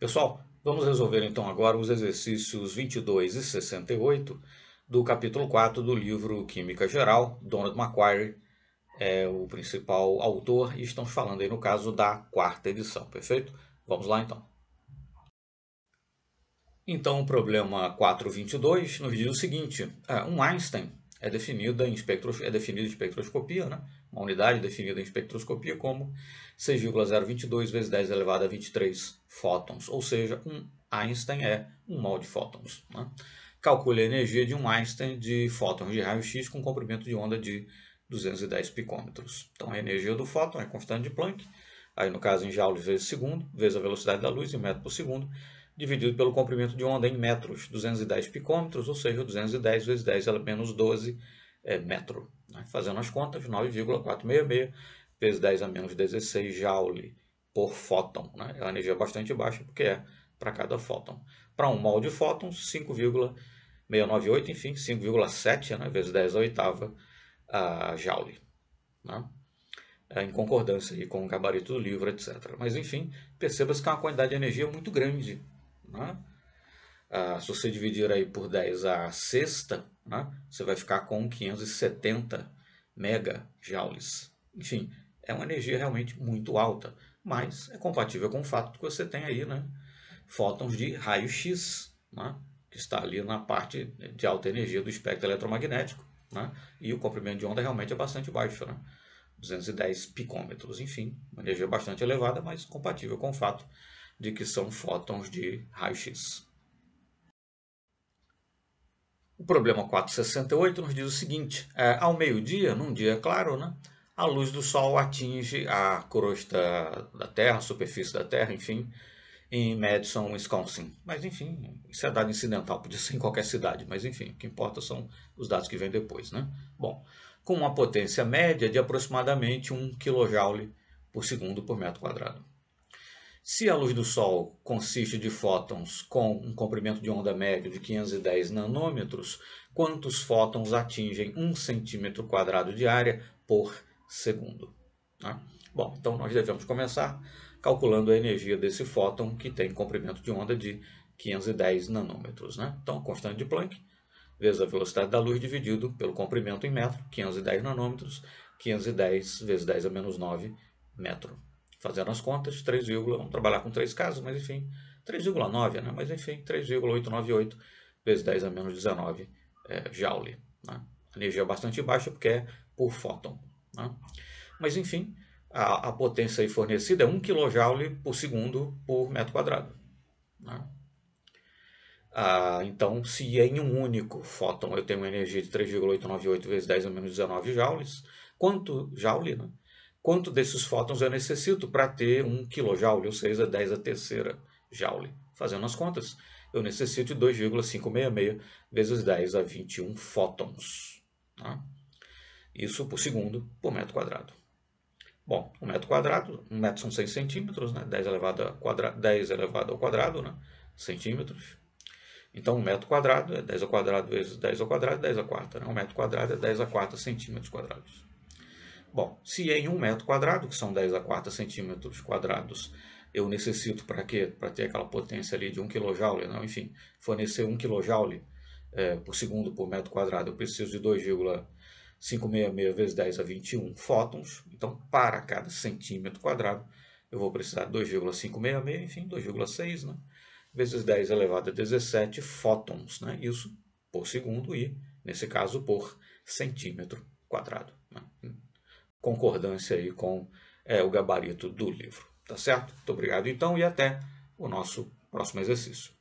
Pessoal, vamos resolver então agora os exercícios 22 e 68 do capítulo 4 do livro Química Geral, Donald Macquarie é o principal autor e estamos falando aí no caso da quarta edição, perfeito? Vamos lá então. Então o problema 422 nos diz o seguinte, é, um Einstein é definida em, espectro é definida em espectroscopia, né? uma unidade definida em espectroscopia como 6,022 vezes 10 elevado a 23 fótons, ou seja, um Einstein é um mol de fótons. Né? Calcule a energia de um Einstein de fótons de raio-x com comprimento de onda de 210 picômetros. Então, a energia do fóton é constante de Planck, aí no caso em joules vezes segundo, vezes a velocidade da luz em metro por segundo, dividido pelo comprimento de onda em metros, 210 picômetros, ou seja, 210 vezes 10 é menos 12 é, metro. Né? Fazendo as contas, 9,466 vezes 10 a menos 16 joule por fóton. Né? É uma energia bastante baixa, porque é para cada fóton. Para um mol de fótons, 5,698, enfim, 5,7 né? vezes 10 a oitava a joule. Né? É, em concordância com o gabarito do livro, etc. Mas, enfim, perceba-se que é uma quantidade de energia muito grande né? Ah, se você dividir aí por 10 a sexta, né, você vai ficar com 570 megajoules. Enfim, é uma energia realmente muito alta, mas é compatível com o fato que você tem aí né, fótons de raio-x, né, que está ali na parte de alta energia do espectro eletromagnético, né, e o comprimento de onda realmente é bastante baixo, né, 210 picômetros, enfim, uma energia bastante elevada, mas compatível com o fato de que são fótons de raio-x. O problema 468 nos diz o seguinte: é, ao meio-dia, num dia claro, né, a luz do Sol atinge a crosta da Terra, a superfície da Terra, enfim, em Madison, Wisconsin. Mas enfim, isso é dado incidental, podia ser em qualquer cidade, mas enfim, o que importa são os dados que vêm depois, né? Bom, com uma potência média de aproximadamente 1 kJ por segundo por metro quadrado. Se a luz do Sol consiste de fótons com um comprimento de onda médio de 510 nanômetros, quantos fótons atingem 1 centímetro quadrado de área por segundo? Tá? Bom, então nós devemos começar calculando a energia desse fóton que tem comprimento de onda de 510 nanômetros. Né? Então, constante de Planck vezes a velocidade da luz dividido pelo comprimento em metro, 510 nanômetros, 510 vezes 10 a menos 9 metro fazendo as contas, 3, vamos trabalhar com três casos, mas enfim, 3,9, né? mas enfim, 3,898 vezes 10 a menos 19 é, joule. Né? Energia é bastante baixa porque é por fóton. Né? Mas enfim, a, a, potência aí fornecida é 1 kJ por segundo por metro quadrado. Né? Ah, então, se é em um único fóton eu tenho uma energia de 3,898 vezes 10 a menos 19 joules, quanto joule, né? Quanto desses fótons eu necessito para ter 1 kJ, ou seja, 10 a terceira joule? Fazendo as contas, eu necessito de 2,566 vezes 10 a 21 fótons. Tá? Isso por segundo por metro quadrado. Bom, um metro quadrado, um metro são 6 centímetros, né? 10 elevado, a quadra... 10 elevado ao quadrado, né? centímetros. Então, um metro quadrado é 10 ao quadrado vezes 10 ao quadrado, 10 à quarta. Né? Um metro quadrado é 10 à quarta centímetros quadrados. Bom, se é em um metro quadrado, que são 10 a 4 centímetros quadrados, eu necessito para quê? Para ter aquela potência ali de 1 kJ, não? enfim, fornecer 1 kJ é, por segundo por metro quadrado, eu preciso de 2,566 vezes 10 a 21 fótons, então para cada centímetro quadrado eu vou precisar de 2,566, enfim, 2,6, né? vezes 10 elevado a 17 fótons, né? isso por segundo e, nesse caso, por centímetro quadrado. Né? concordância aí com é, o gabarito do livro. Tá certo? Muito obrigado então e até o nosso próximo exercício.